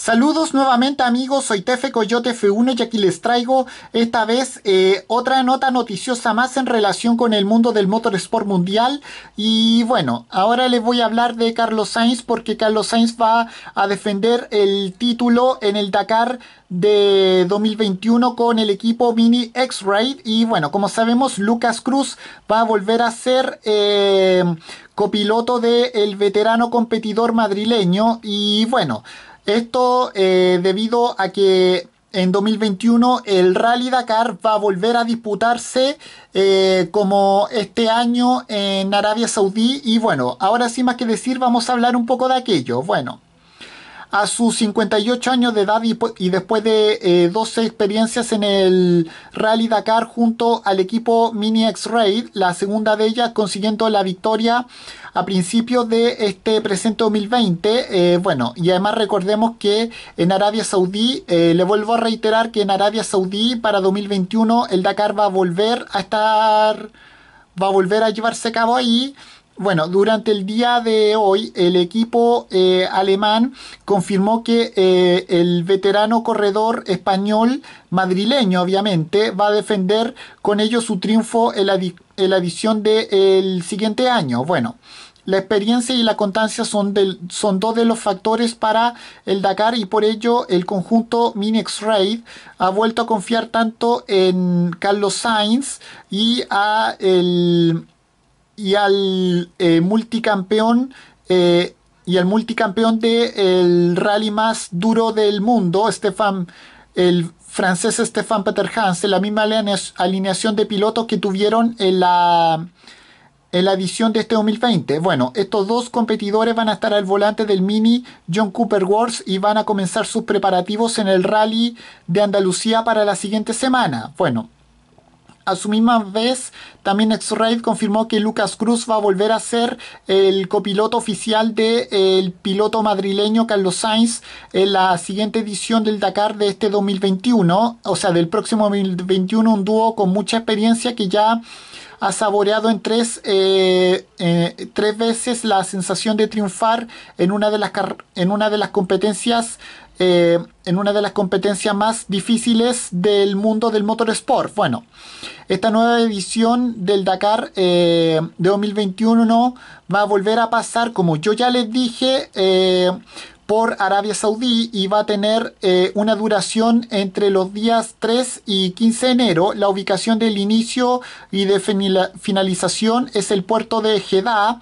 Saludos nuevamente amigos, soy Tefe Coyote F1 y aquí les traigo esta vez eh, otra nota noticiosa más en relación con el mundo del motorsport mundial y bueno, ahora les voy a hablar de Carlos Sainz porque Carlos Sainz va a defender el título en el Dakar de 2021 con el equipo Mini X-Raid y bueno, como sabemos Lucas Cruz va a volver a ser eh, copiloto del veterano competidor madrileño y bueno, esto eh, debido a que en 2021 el Rally Dakar va a volver a disputarse eh, como este año en Arabia Saudí y bueno, ahora sí más que decir vamos a hablar un poco de aquello. Bueno a sus 58 años de edad y, después de 12 eh, experiencias en el Rally Dakar junto al equipo Mini X-Ray, la segunda de ellas consiguiendo la victoria a principios de este presente 2020. Eh, bueno, y además recordemos que en Arabia Saudí, eh, le vuelvo a reiterar que en Arabia Saudí para 2021 el Dakar va a volver a estar, va a volver a llevarse a cabo ahí. Bueno, durante el día de hoy el equipo eh, alemán confirmó que eh, el veterano corredor español madrileño, obviamente, va a defender con ello su triunfo en la, edición del siguiente año. Bueno, la experiencia y la constancia son, son, dos de los factores para el Dakar y por ello el conjunto Minex Raid ha vuelto a confiar tanto en Carlos Sainz y a el eh, eh, y al multicampeón y al multicampeón del rally más duro del mundo, Stefan, el francés Stefan Peter en la misma alineación de pilotos que tuvieron en la, en la edición de este 2020. Bueno, estos dos competidores van a estar al volante del Mini John Cooper Wars y van a comenzar sus preparativos en el rally de Andalucía para la siguiente semana. Bueno, a su misma vez, también X-Raid confirmó que Lucas Cruz va a volver a ser el copiloto oficial del de, piloto madrileño Carlos Sainz en la siguiente edición del Dakar de este 2021, o sea, del próximo 2021, un dúo con mucha experiencia que ya ha saboreado en tres, eh, eh, tres veces la sensación de triunfar en una de las, en una de las competencias eh, en una de las competencias más difíciles del mundo del motorsport. Bueno, esta nueva edición del Dakar eh, de 2021 va a volver a pasar, como yo ya les dije, eh, por Arabia Saudí y va a tener una duración entre los días 3 y 15 de enero. La ubicación del inicio y de finalización es el puerto de Jeddah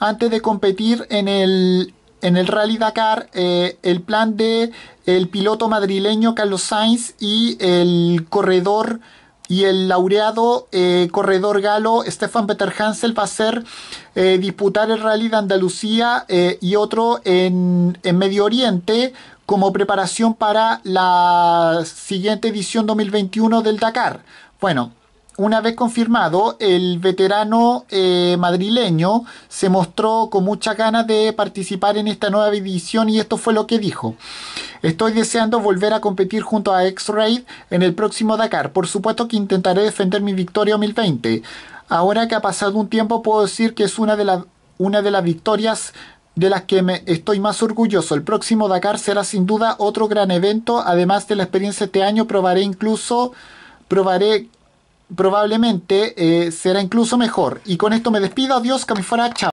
antes de competir en el en el Rally Dakar eh, el plan de el piloto madrileño Carlos Sainz y el corredor y el laureado eh, corredor galo Stefan Peter Hansel va a ser eh, disputar el rally de Andalucía y otro en, en Medio Oriente como preparación para la siguiente edición 2021 del Dakar. Bueno, una vez confirmado, el veterano eh, madrileño se mostró con muchas ganas de participar en esta nueva edición y esto fue lo que dijo. Estoy deseando volver a competir junto a X-Raid en el próximo Dakar. Por supuesto que intentaré defender mi victoria 2020. Ahora que ha pasado un tiempo puedo decir que es una de, una de las victorias de las que me estoy más orgulloso. El próximo Dakar será sin duda otro gran evento. Además de la experiencia de este año, probaré incluso, probaré probablemente eh, será incluso mejor. Y con esto me despido. Adiós, Camifora. Chao.